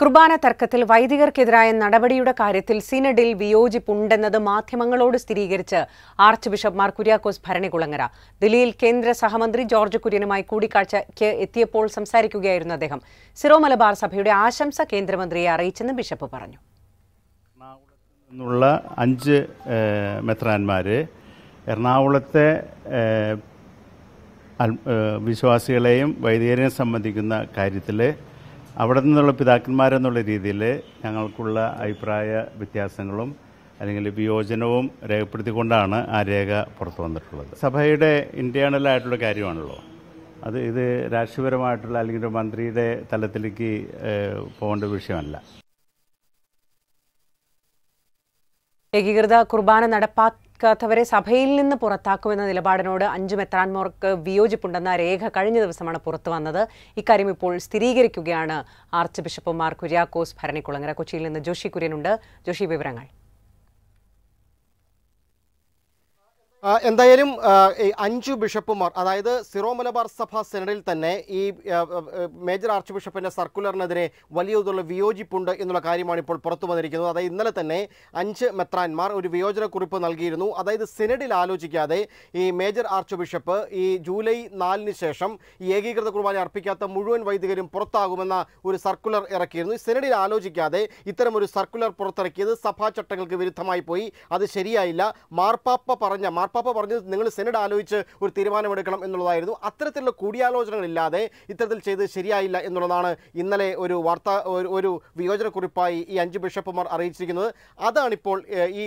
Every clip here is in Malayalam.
കുർബാന തർക്കത്തിൽ വൈദികർക്കെതിരായ നടപടിയുടെ കാര്യത്തിൽ സിനഡിൽ വിയോജിപ്പുണ്ടെന്നത് മാധ്യമങ്ങളോട് സ്ഥിരീകരിച്ച് ആർച്ച് മാർ കുര്യാക്കോസ് ഭരണികുളങ്ങര ദില്ലിയിൽ കേന്ദ്ര സഹമന്ത്രി ജോർജ് കുര്യനുമായി കൂടിക്കാഴ്ചയ്ക്ക് എത്തിയപ്പോൾ സംസാരിക്കുകയായിരുന്നു അദ്ദേഹം സിറോ മലബാർ സഭയുടെ ആശംസ കേന്ദ്രമന്ത്രിയെ അറിയിച്ചെന്ന് ബിഷപ്പ് പറഞ്ഞു നിന്നുള്ള അഞ്ച് മെത്രാന്മാർ എറണാകുളത്തെ വിശ്വാസികളെയും വൈദികരെയും സംബന്ധിക്കുന്ന കാര്യത്തിൽ അവിടെ നിന്നുള്ള പിതാക്കന്മാരെന്നുള്ള രീതിയിൽ ഞങ്ങൾക്കുള്ള അഭിപ്രായ വ്യത്യാസങ്ങളും അല്ലെങ്കിൽ വിയോജനവും രേഖപ്പെടുത്തിക്കൊണ്ടാണ് ആ രേഖ പുറത്തു വന്നിട്ടുള്ളത് സഭയുടെ ഇൻറ്റേണലായിട്ടുള്ള കാര്യമാണല്ലോ അത് ഇത് രാഷ്ട്രീയപരമായിട്ടുള്ള അല്ലെങ്കിൽ ഒരു മന്ത്രിയുടെ തലത്തിലേക്ക് പോകേണ്ട വിഷയമല്ല ഏകീകൃത കുർബാന നടപ്പാക്കി ക്കാത്തവരെ സഭയിൽ നിന്ന് പുറത്താക്കുമെന്ന നിലപാടിനോട് അഞ്ചു മെത്രാൻമാർക്ക് വിയോജിപ്പുണ്ടെന്ന രേഖ കഴിഞ്ഞ ദിവസമാണ് പുറത്തു വന്നത് ഇക്കാര്യം ഇപ്പോൾ സ്ഥിരീകരിക്കുകയാണ് ആർച്ച് ബിഷപ്പ് മാർ കുര്യാക്കോസ് ഭരണിക്കുളങ്ങര കൊച്ചിയിൽ നിന്ന് ജോഷി കുര്യനുണ്ട് ജോഷി വിവരങ്ങൾ എന്തായാലും അഞ്ചു ബിഷപ്പുമാർ അതായത് സിറോ മലബാർ സഭ സെനഡിൽ തന്നെ ഈ മേജർ ആർച്ച് ബിഷപ്പിൻ്റെ സർക്കുലറിനെതിരെ വലിയ തോതിലുള്ള വിയോജിപ്പുണ്ട് എന്നുള്ള കാര്യമാണ് ഇപ്പോൾ പുറത്തു വന്നിരിക്കുന്നത് അതായത് ഇന്നലെ തന്നെ അഞ്ച് മെത്രാൻമാർ ഒരു വിയോജനക്കുറിപ്പ് നൽകിയിരുന്നു അതായത് സെനഡിൽ ആലോചിക്കാതെ ഈ മേജർ ആർച്ച് ബിഷപ്പ് ഈ ജൂലൈ നാലിന് ശേഷം ഈ ഏകീകൃത കുർബാന അർപ്പിക്കാത്ത മുഴുവൻ വൈദികരും പുറത്താകുമെന്ന ഒരു സർക്കുലർ ഇറക്കിയിരുന്നു സെനഡിൽ ആലോചിക്കാതെ ഇത്തരം ഒരു സർക്കുലർ പുറത്തിറക്കിയത് സഭാ ചട്ടങ്ങൾക്ക് വിരുദ്ധമായി പോയി അത് ശരിയായില്ല മാർപ്പാപ്പ പറഞ്ഞ മാർപ്പാപ്പ പറഞ്ഞത് നിങ്ങൾ സെനഡ് ആലോചിച്ച് ഒരു തീരുമാനമെടുക്കണം എന്നുള്ളതായിരുന്നു അത്തരത്തിലുള്ള കൂടിയാലോചനകളില്ലാതെ ഇത്തരത്തിൽ ചെയ്ത് ശരിയായില്ല എന്നുള്ളതാണ് ഇന്നലെ ഒരു വാർത്താ ഒരു വിയോജനക്കുറിപ്പായി ഈ അഞ്ച് ബിഷപ്പുമാർ അറിയിച്ചിരിക്കുന്നത് അതാണിപ്പോൾ ഈ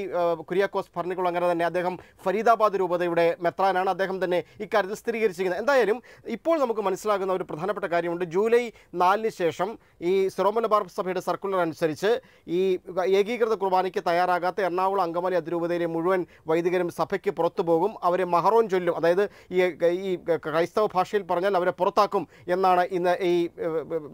കുര്യാക്കോസ് അങ്ങനെ തന്നെ അദ്ദേഹം ഫരീദാബാദ് രൂപതയുടെ മെത്രാനാണ് അദ്ദേഹം തന്നെ ഇക്കാര്യത്തിൽ സ്ഥിരീകരിച്ചിരിക്കുന്നത് എന്തായാലും ഇപ്പോൾ നമുക്ക് മനസ്സിലാകുന്ന ഒരു പ്രധാനപ്പെട്ട കാര്യമുണ്ട് ജൂലൈ നാലിന് ശേഷം ഈ സിറോമലബാർ സഭയുടെ സർക്കുലർ അനുസരിച്ച് ഈ ഏകീകൃത കുർബാനയ്ക്ക് തയ്യാറാകാത്ത എറണാകുളം അങ്കമാലി അതിരൂപതയിലെ മുഴുവൻ വൈദികരും സഭയ്ക്ക് പുറത്ത് പോകും അവരെ മഹറോൻ ചൊല്ലും അതായത് ഈ ഈ ക്രൈസ്തവ ഭാഷയിൽ പറഞ്ഞാൽ അവരെ പുറത്താക്കും എന്നാണ് ഇന്ന് ഈ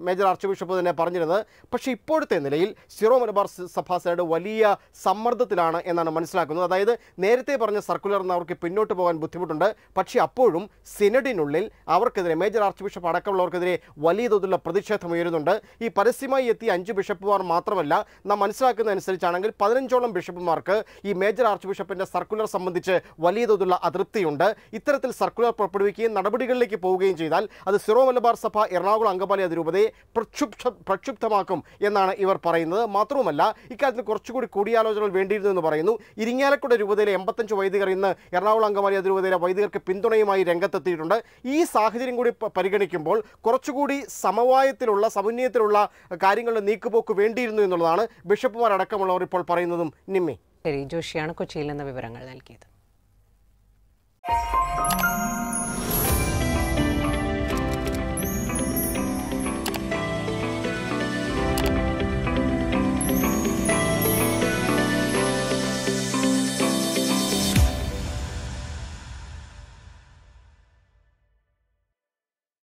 മേജർ ആർച്ച് ബിഷപ്പ് തന്നെ പറഞ്ഞിരുന്നത് പക്ഷേ ഇപ്പോഴത്തെ നിലയിൽ സിറോ മലബാർ സഭാ വലിയ സമ്മർദ്ദത്തിലാണ് എന്നാണ് മനസ്സിലാക്കുന്നത് അതായത് നേരത്തെ പറഞ്ഞ സർക്കുലറിന് അവർക്ക് പിന്നോട്ട് പോകാൻ ബുദ്ധിമുട്ടുണ്ട് പക്ഷേ അപ്പോഴും സിനഡിനുള്ളിൽ അവർക്കെതിരെ മേജർ ആർച്ച് ബിഷപ്പ് അടക്കമുള്ളവർക്കെതിരെ വലിയ തോതിലുള്ള പ്രതിഷേധം ഉയരുന്നുണ്ട് ഈ പരസ്യമായി എത്തിയ അഞ്ച് ബിഷപ്പുമാർ മാത്രമല്ല നാം മനസ്സിലാക്കുന്നതനുസരിച്ചാണെങ്കിൽ പതിനഞ്ചോളം ബിഷപ്പുമാർക്ക് ഈ മേജർ ആർച്ച് ബിഷപ്പിൻ്റെ സർക്കുലർ സംബന്ധിച്ച് വലിയ തോതിലുള്ള അതൃപ്തിയുണ്ട് ഇത്തരത്തിൽ സർക്കുലർ പുറപ്പെടുവിക്കുകയും നടപടികളിലേക്ക് പോവുകയും ചെയ്താൽ അത് സിറോ മലബാർ സഭ എറണാകുളം അങ്കമാലി അതിരൂപതയെ പ്രക്ഷുബ്ധ പ്രക്ഷുബ്ധമാക്കും എന്നാണ് ഇവർ പറയുന്നത് മാത്രവുമല്ല ഇക്കാര്യത്തിൽ കുറച്ചുകൂടി കൂടിയാലോചനകൾ വേണ്ടിയിരുന്നു എന്ന് പറയുന്നു ഇരിങ്ങാലക്കുട രൂപതയിലെ എൺപത്തഞ്ച് വൈദികർ ഇന്ന് എറണാകുളം അങ്കമാലി അതിരൂപതയിലെ വൈദികർക്ക് പിന്തുണയുമായി രംഗത്തെത്തിയിട്ടുണ്ട് ഈ സാഹചര്യം കൂടി പരിഗണിക്കുമ്പോൾ കുറച്ചുകൂടി സമവായത്തിലുള്ള സമന്വയത്തിലുള്ള കാര്യങ്ങളുടെ നീക്കുപോക്ക് വേണ്ടിയിരുന്നു എന്നുള്ളതാണ് ബിഷപ്പുമാരടക്കമുള്ളവർ ഇപ്പോൾ പറയുന്നതും നിമ്മി ശരി ജോഷിയാണ് കൊച്ചിയിൽ നിന്ന് വിവരങ്ങൾ നൽകിയത്